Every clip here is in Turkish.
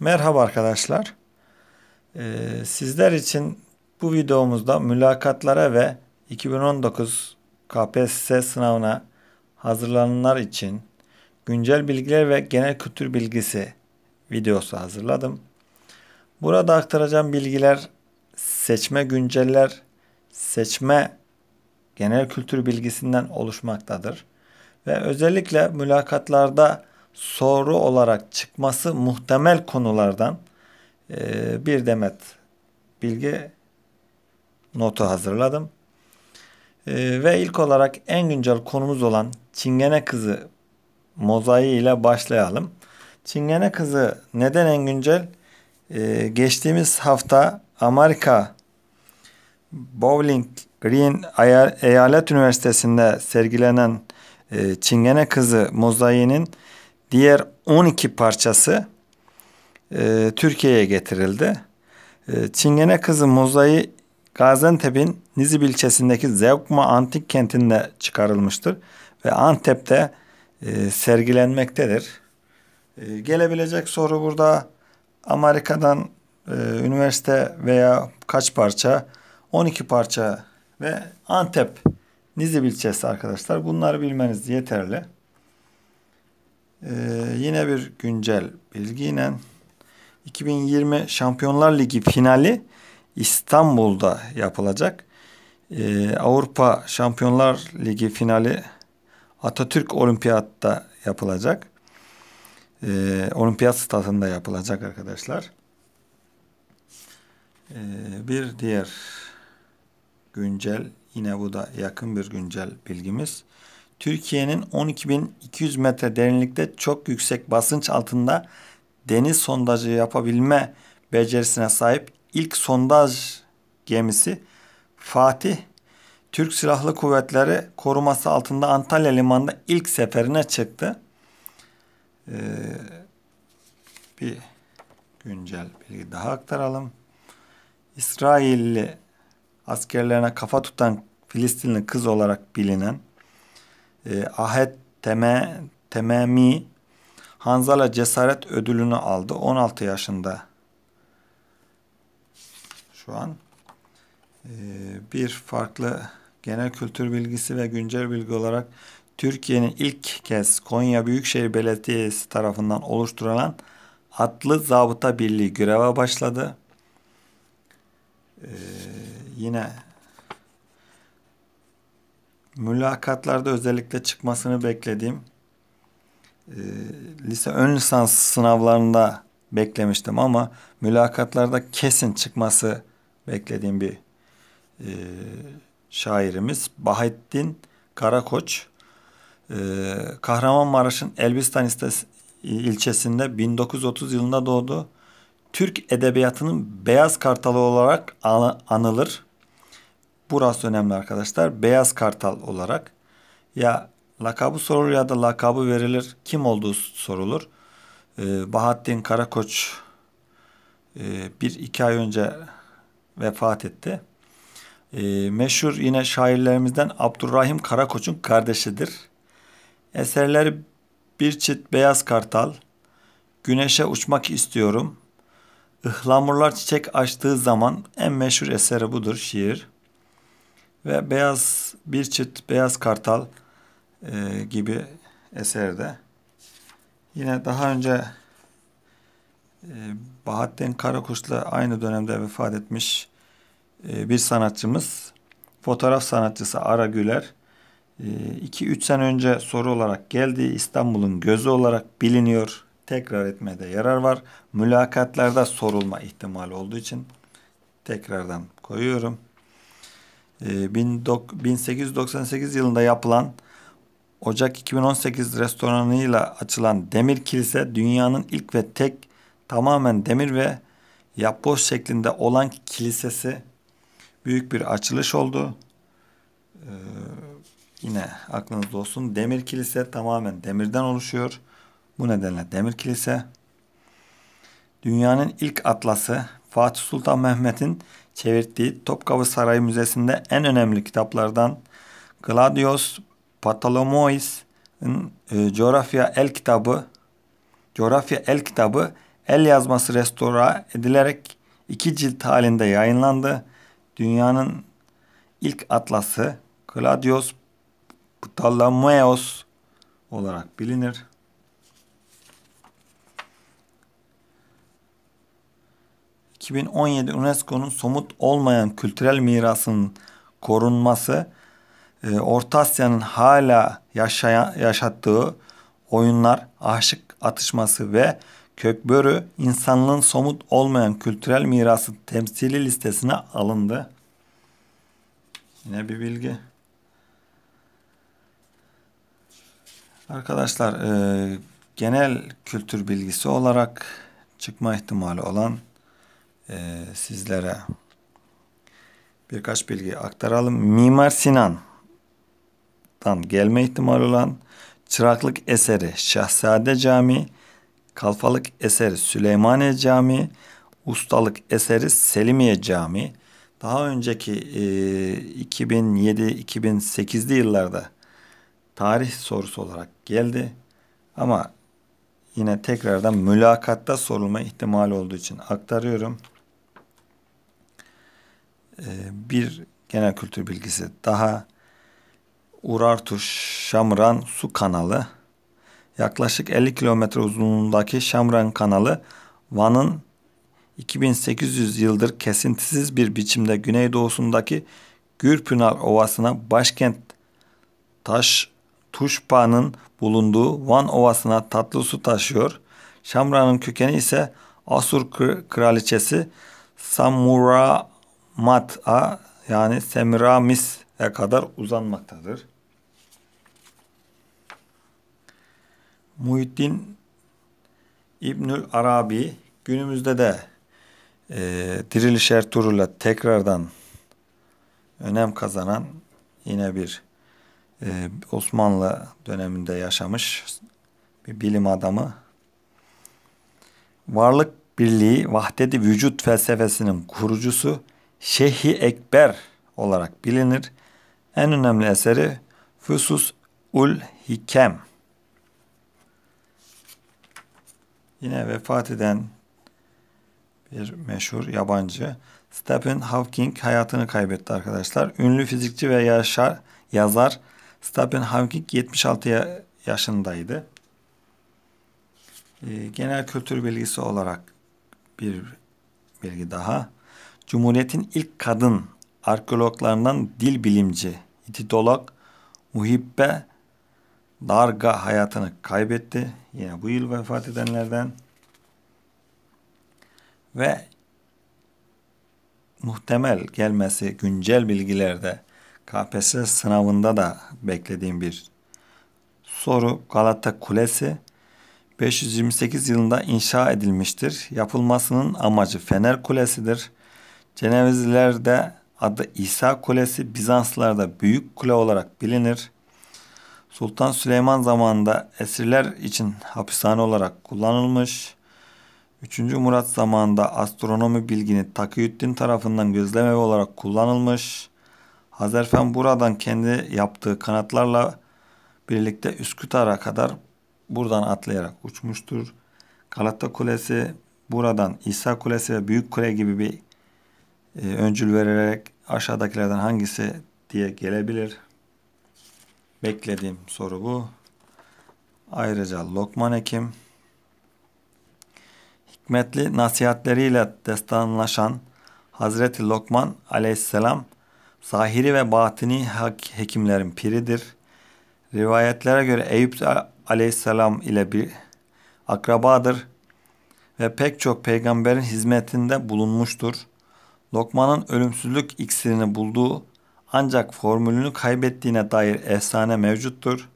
Merhaba arkadaşlar. Ee, sizler için bu videomuzda mülakatlara ve 2019 KPSS sınavına hazırlananlar için güncel bilgiler ve genel kültür bilgisi videosu hazırladım. Burada aktaracağım bilgiler seçme günceller, seçme genel kültür bilgisinden oluşmaktadır. Ve özellikle mülakatlarda soru olarak çıkması muhtemel konulardan e, bir demet bilgi notu hazırladım. E, ve ilk olarak en güncel konumuz olan Çingene Kızı mozaiği ile başlayalım. Çingene Kızı neden en güncel? E, geçtiğimiz hafta Amerika Bowling Green Eyalet Üniversitesi'nde sergilenen e, Çingene Kızı mozaiğinin Diğer 12 parçası e, Türkiye'ye getirildi. E, Çingene Kızı mozaiği Gaziantep'in Nizip ilçesindeki Zevkma Antik Kenti'nde çıkarılmıştır ve Antep'te e, sergilenmektedir. E, gelebilecek soru burada Amerika'dan e, üniversite veya kaç parça? 12 parça ve Antep Nizip ilçesi arkadaşlar. Bunları bilmeniz yeterli. Ee, yine bir güncel bilgiyle 2020 Şampiyonlar Ligi finali İstanbul'da yapılacak. Ee, Avrupa Şampiyonlar Ligi finali Atatürk Olimpiyat'ta yapılacak. Ee, olimpiyat statında yapılacak arkadaşlar. Ee, bir diğer güncel yine bu da yakın bir güncel bilgimiz. Türkiye'nin 12.200 metre derinlikte çok yüksek basınç altında deniz sondajı yapabilme becerisine sahip ilk sondaj gemisi Fatih Türk Silahlı Kuvvetleri koruması altında Antalya limanında ilk seferine çıktı. Ee, bir güncel bilgi daha aktaralım. İsrailli askerlerine kafa tutan Filistinli kız olarak bilinen e, ee, Ahet Teme, Tememi Hanzala Cesaret Ödülünü aldı. 16 yaşında şu an. E, bir farklı genel kültür bilgisi ve güncel bilgi olarak Türkiye'nin ilk kez Konya Büyükşehir Belediyesi tarafından oluşturulan Atlı Zabıta Birliği göreve başladı. Ee, yine mülakatlarda özellikle çıkmasını beklediğim e, lise ön lisans sınavlarında beklemiştim ama mülakatlarda kesin çıkması beklediğim bir e, şairimiz Bahettin Karakoç e, Kahramanmaraş'ın Elbistan ilçesinde 1930 yılında doğdu. Türk edebiyatının beyaz kartalı olarak anılır. Burası önemli arkadaşlar. Beyaz Kartal olarak ya lakabı sorulur ya da lakabı verilir. Kim olduğu sorulur. Ee, Bahattin Karakoç e, bir iki ay önce vefat etti. E, meşhur yine şairlerimizden Abdurrahim Karakoç'un kardeşidir. Eserleri Bir Çit Beyaz Kartal, Güneşe Uçmak İstiyorum, Ihlamurlar Çiçek Açtığı Zaman en meşhur eseri budur şiir ve beyaz bir çift beyaz kartal e, gibi eserde. Yine daha önce e, Bahattin Karakuş'la aynı dönemde vefat etmiş e, bir sanatçımız, fotoğraf sanatçısı Ara Güler, 2-3 e, sene önce soru olarak geldi. İstanbul'un gözü olarak biliniyor. Tekrar etmede yarar var. Mülakatlarda sorulma ihtimali olduğu için tekrardan koyuyorum. 1898 ee, yılında yapılan Ocak 2018 restoranıyla açılan Demir Kilise dünyanın ilk ve tek tamamen demir ve yapboz şeklinde olan kilisesi büyük bir açılış oldu. Ee, yine aklınızda olsun. Demir kilise tamamen demirden oluşuyor. Bu nedenle demir kilise dünyanın ilk atlası Fatih Sultan Mehmet'in çevirdiği Topkapı Sarayı Müzesi'nde en önemli kitaplardan Gladius Patalomois'in e, Coğrafya El Kitabı Coğrafya El Kitabı el yazması restore edilerek iki cilt halinde yayınlandı. Dünyanın ilk atlası Gladius Ptolomeos olarak bilinir. 2017 UNESCO'nun somut olmayan kültürel mirasının korunması, e, Orta Asya'nın hala yaşayan, yaşattığı oyunlar, aşık atışması ve kökbörü insanlığın somut olmayan kültürel mirası temsili listesine alındı. Yine bir bilgi. Arkadaşlar e, genel kültür bilgisi olarak çıkma ihtimali olan e, sizlere birkaç bilgi aktaralım. Mimar Sinan'dan gelme ihtimali olan çıraklık eseri Şahsade Camii, kalfalık eseri Süleymaniye Camii, ustalık eseri Selimiye Camii. Daha önceki e, 2007-2008'li yıllarda tarih sorusu olarak geldi. Ama yine tekrardan mülakatta sorulma ihtimali olduğu için aktarıyorum. Ee, bir genel kültür bilgisi daha Urartu Şamran Su Kanalı yaklaşık 50 kilometre uzunluğundaki Şamran Kanalı Van'ın 2800 yıldır kesintisiz bir biçimde güneydoğusundaki Gürpınar Ovası'na başkent Taş Tuşpa'nın bulunduğu Van Ovası'na tatlı su taşıyor. Şamran'ın kökeni ise Asur Kraliçesi Samura mat'a yani Semiramis'e kadar uzanmaktadır. Muhittin İbnül Arabi günümüzde de e, Diriliş Ertuğrul'a tekrardan önem kazanan yine bir e, Osmanlı döneminde yaşamış bir bilim adamı. Varlık Birliği, vahdeti vücut felsefesinin kurucusu Şehhi Ekber olarak bilinir. En önemli eseri Fusus ul Hikem. Yine vefat eden bir meşhur yabancı Stephen Hawking hayatını kaybetti arkadaşlar. Ünlü fizikçi ve yaşar, yazar Stephen Hawking 76 yaşındaydı. Ee, genel kültür bilgisi olarak bir bilgi daha. Cumhuriyet'in ilk kadın arkeologlarından dil bilimci, itidolog Muhibbe Darga hayatını kaybetti. Yine bu yıl vefat edenlerden. Ve muhtemel gelmesi güncel bilgilerde KPSS sınavında da beklediğim bir soru Galata Kulesi 528 yılında inşa edilmiştir. Yapılmasının amacı Fener Kulesi'dir. Cenevizlilerde adı İsa Kulesi Bizanslarda Büyük Kule olarak bilinir. Sultan Süleyman zamanında esirler için hapishane olarak kullanılmış. 3. Murat zamanında astronomi bilgini Takiyüddin tarafından gözlemevi olarak kullanılmış. Hazerfen buradan kendi yaptığı kanatlarla birlikte Üsküdar'a kadar buradan atlayarak uçmuştur. Galata Kulesi buradan İsa Kulesi ve Büyük Kule gibi bir e, öncül vererek aşağıdakilerden hangisi diye gelebilir. Beklediğim soru bu. Ayrıca Lokman Hekim hikmetli nasihatleriyle destanlaşan Hazreti Lokman aleyhisselam sahiri ve batini hekimlerin piridir. Rivayetlere göre Eyüp aleyhisselam ile bir akrabadır ve pek çok peygamberin hizmetinde bulunmuştur. Lokman'ın ölümsüzlük iksirini bulduğu ancak formülünü kaybettiğine dair efsane mevcuttur.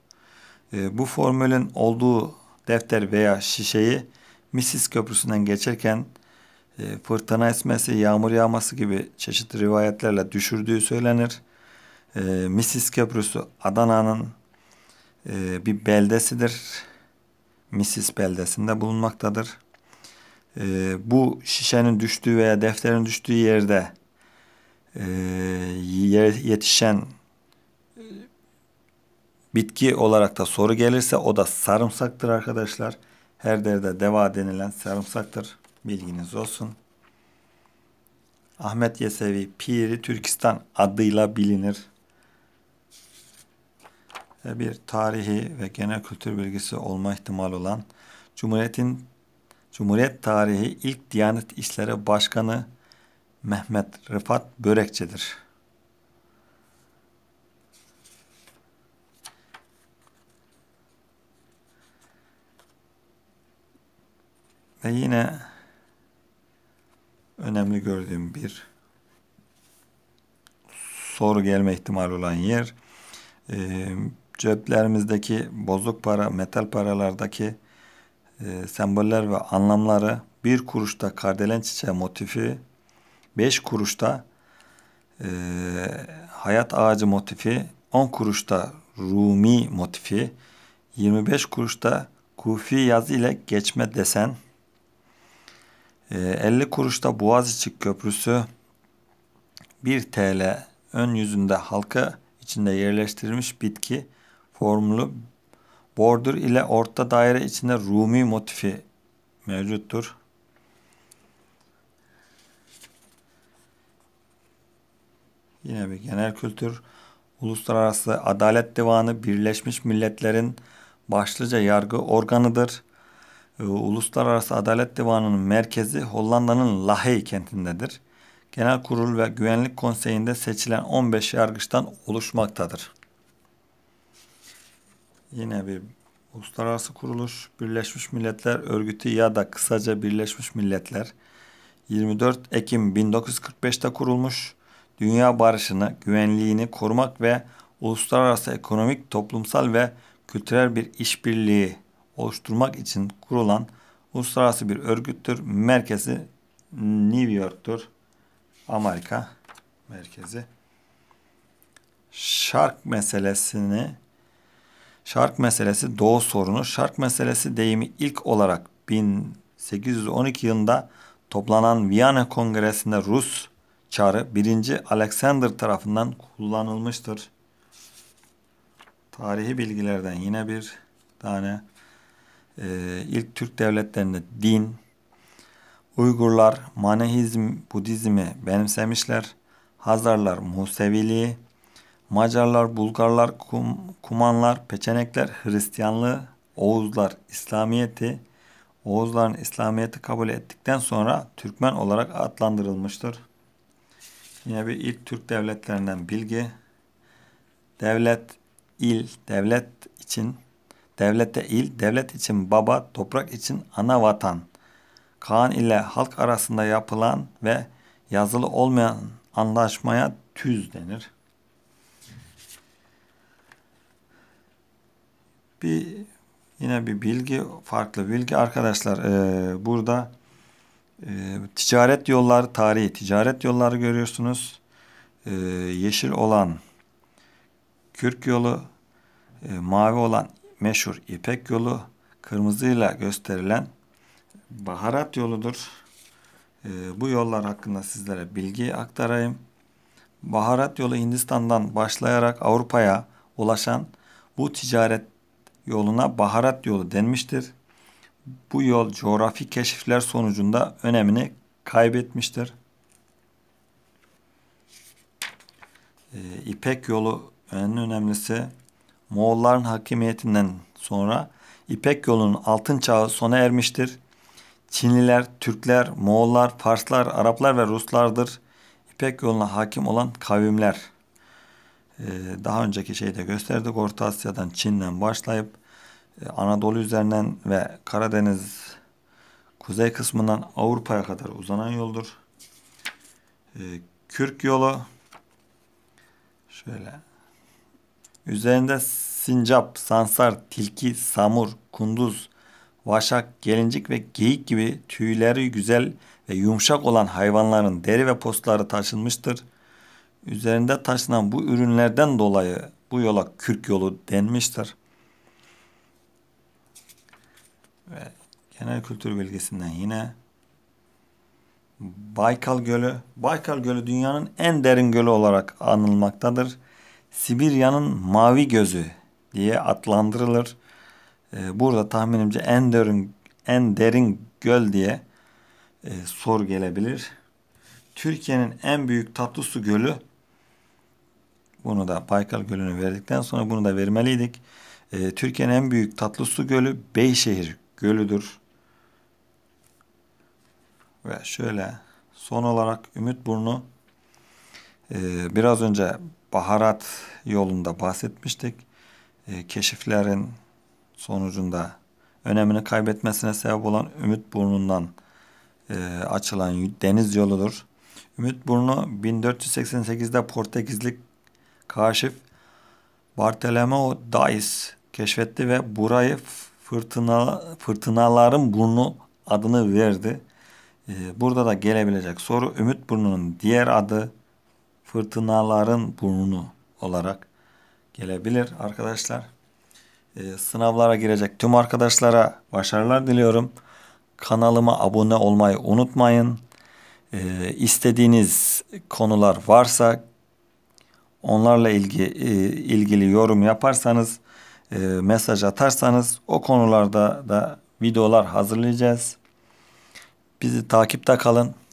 Ee, bu formülün olduğu defter veya şişeyi Missis Köprüsü'nden geçerken e, fırtına esmesi, yağmur yağması gibi çeşitli rivayetlerle düşürdüğü söylenir. Ee, Missis Köprüsü Adana'nın e, bir beldesidir. Missis beldesinde bulunmaktadır e, bu şişenin düştüğü veya defterin düştüğü yerde e, yetişen e, bitki olarak da soru gelirse o da sarımsaktır arkadaşlar. Her derde deva denilen sarımsaktır. Bilginiz olsun. Ahmet Yesevi Piri Türkistan adıyla bilinir. Ve bir tarihi ve genel kültür bilgisi olma ihtimali olan Cumhuriyet'in Cumhuriyet tarihi ilk Diyanet İşleri Başkanı Mehmet Rıfat Börekçi'dir. Ve yine önemli gördüğüm bir soru gelme ihtimali olan yer e, ceplerimizdeki bozuk para, metal paralardaki e, semboller ve anlamları bir kuruşta kardelen çiçeği motifi, beş kuruşta e, hayat ağacı motifi, on kuruşta Rumi motifi, 25 kuruşta kufi yazı ile geçme desen, e, 50 kuruşta Boğaziçi Köprüsü, 1 TL ön yüzünde halka içinde yerleştirilmiş bitki formlu Border ile orta daire içinde Rumi motifi mevcuttur. Yine bir genel kültür. Uluslararası Adalet Divanı Birleşmiş Milletler'in başlıca yargı organıdır. Ee, Uluslararası Adalet Divanı'nın merkezi Hollanda'nın Lahey kentindedir. Genel Kurul ve Güvenlik Konseyi'nde seçilen 15 yargıçtan oluşmaktadır yine bir uluslararası kuruluş Birleşmiş Milletler Örgütü ya da kısaca Birleşmiş Milletler 24 Ekim 1945'te kurulmuş. Dünya barışını, güvenliğini korumak ve uluslararası ekonomik, toplumsal ve kültürel bir işbirliği oluşturmak için kurulan uluslararası bir örgüttür. Merkezi New York'tur. Amerika merkezi. Şark meselesini Şark meselesi Doğu sorunu. Şark meselesi deyimi ilk olarak 1812 yılında toplanan Viyana Kongresi'nde Rus çarı 1. Alexander tarafından kullanılmıştır. Tarihi bilgilerden yine bir tane e, ilk Türk devletlerinde din, Uygurlar Manehizm, Budizmi benimsemişler. Hazarlar Museviliği, Macarlar, Bulgarlar, Kum, Kumanlar, Peçenekler, Hristiyanlığı, Oğuzlar, İslamiyeti, Oğuzların İslamiyeti kabul ettikten sonra Türkmen olarak adlandırılmıştır. Yine bir ilk Türk devletlerinden bilgi. Devlet, il, devlet için, devlete il, devlet için baba, toprak için ana vatan. Kaan ile halk arasında yapılan ve yazılı olmayan anlaşmaya tüz denir. bir yine bir bilgi farklı bilgi arkadaşlar e, burada e, ticaret yolları tarihi ticaret yolları görüyorsunuz e, yeşil olan Kürk yolu e, mavi olan meşhur İpek yolu kırmızıyla gösterilen baharat yoludur e, bu yollar hakkında sizlere bilgi aktarayım baharat yolu Hindistan'dan başlayarak Avrupa'ya ulaşan bu ticaret yoluna baharat yolu denmiştir. Bu yol coğrafi keşifler sonucunda önemini kaybetmiştir. E, İpek yolu en önemlisi Moğolların hakimiyetinden sonra İpek yolunun altın çağı sona ermiştir. Çinliler, Türkler, Moğollar, Farslar, Araplar ve Ruslardır. İpek yoluna hakim olan kavimler. Ee, daha önceki şeyde gösterdik. Orta Asya'dan Çin'den başlayıp e, Anadolu üzerinden ve Karadeniz kuzey kısmından Avrupa'ya kadar uzanan yoldur. Ee, Kürk yolu şöyle üzerinde sincap, sansar, tilki, samur, kunduz, vaşak, gelincik ve geyik gibi tüyleri güzel ve yumuşak olan hayvanların deri ve postları taşınmıştır üzerinde taşınan bu ürünlerden dolayı bu yola kürk yolu denmiştir. Ve genel kültür bilgisinden yine Baykal Gölü. Baykal Gölü dünyanın en derin gölü olarak anılmaktadır. Sibirya'nın mavi gözü diye adlandırılır. Ee, burada tahminimce en derin en derin göl diye e, sor gelebilir. Türkiye'nin en büyük tatlı su gölü bunu da Baykal Gölü'nü verdikten sonra bunu da vermeliydik. E, Türkiye'nin en büyük tatlı su gölü Beyşehir Gölü'dür. Ve şöyle son olarak Ümitburnu e, ee, biraz önce baharat yolunda bahsetmiştik. E, keşiflerin sonucunda önemini kaybetmesine sebep olan Ümitburnu'ndan e, açılan deniz yoludur. Burnu 1488'de Portekizlik Kaşif Bartolomeo Dias keşfetti ve burayı fırtına, fırtınaların burnu adını verdi. Ee, burada da gelebilecek soru Ümit Burnu'nun diğer adı fırtınaların burnu olarak gelebilir arkadaşlar. Ee, sınavlara girecek tüm arkadaşlara başarılar diliyorum. Kanalıma abone olmayı unutmayın. Ee, istediğiniz konular varsa onlarla ilgi, e, ilgili yorum yaparsanız, e, mesaj atarsanız o konularda da videolar hazırlayacağız. Bizi takipte kalın.